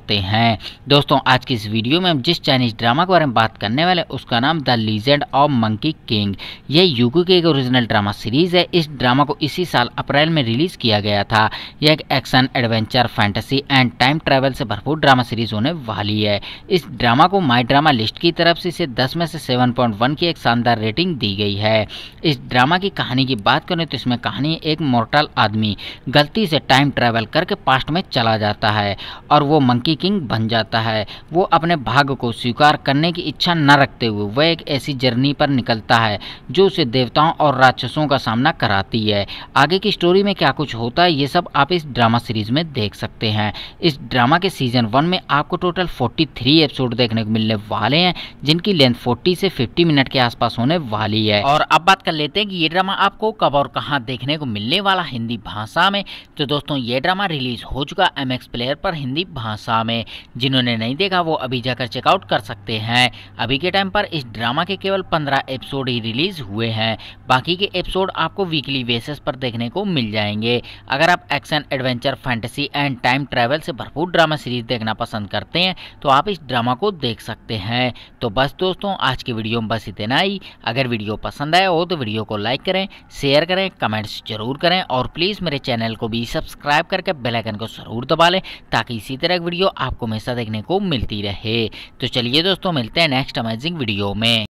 करते हैं दोस्तों आज की इस वीडियो में हम जिस चाइनीज ड्रामा के बारे में बात करने वाले उसका नाम the legend of monkey king यह यूको की एक ओरिजिनल ड्रामा सीरीज़ है इस ड्रामा को इसी साल अप्रैल में रिलीज़ किया गया था यह एक action adventure fantasy and time travel से भरपूर ड्रामा सीरीज़ होने वाली है इस ड्रामा को माई ड्रामा लिस्ट की तरफ से इसे दस में से सेवन पॉइंट वन की एक शानदार रेटिंग दी गई है इस ड्रामा की कहानी की बात करें तो इसमें कहानी एक मोर्टल आदमी गलती से टाइम ट्रैवल करके पास्ट में चला जाता है और वो मंकी की किंग बन जाता है वो अपने भाग्य को स्वीकार करने की इच्छा न रखते हुए वह एक ऐसी जर्नी पर निकलता है जो उसे देवताओं और राक्षसों का सामना कराती है आगे की स्टोरी में क्या कुछ होता है ये सब आप इस ड्रामा सीरीज में देख सकते हैं इस ड्रामा के सीजन वन में आपको टोटल थ्री एपिसोड देखने को मिलने वाले हैं जिनकी लेंथ फोर्टी से फिफ्टी मिनट के आसपास होने वाली है और अब बात कर लेते हैं कि ये ड्रामा आपको कब और कहाँ देखने को मिलने वाला हिंदी भाषा में तो दोस्तों ये ड्रामा रिलीज हो चुका एम प्लेयर पर हिंदी भाषा ड्रामा में जिन्होंने नहीं देखा वो अभी जाकर चेकआउट कर सकते हैं अभी के टाइम पर इस ड्रामा के केवल पंद्रह एपिसोड ही रिलीज हुए हैं बाकी के एपिसोड आपको वीकली बेसिस पर देखने को मिल जाएंगे अगर आप action adventure fantasy and time travel से भरपूर ड्रामा सीरीज देखना पसंद करते हैं तो आप इस ड्रामा को देख सकते हैं तो बस दोस्तों आज की वीडियो में बस इतना ही अगर वीडियो पसंद आया हो तो वीडियो को लाइक करें शेयर करें कमेंट्स जरूर करें और प्लीज़ मेरे चैनल को भी सब्सक्राइब करके बेलाइकन को ज़रूर दबा लें ताकि इसी तरह वीडियो आपको हमेशा देखने को मिलती रहे तो चलिए दोस्तों मिलते हैं नेक्स्ट अमेजिंग वीडियो में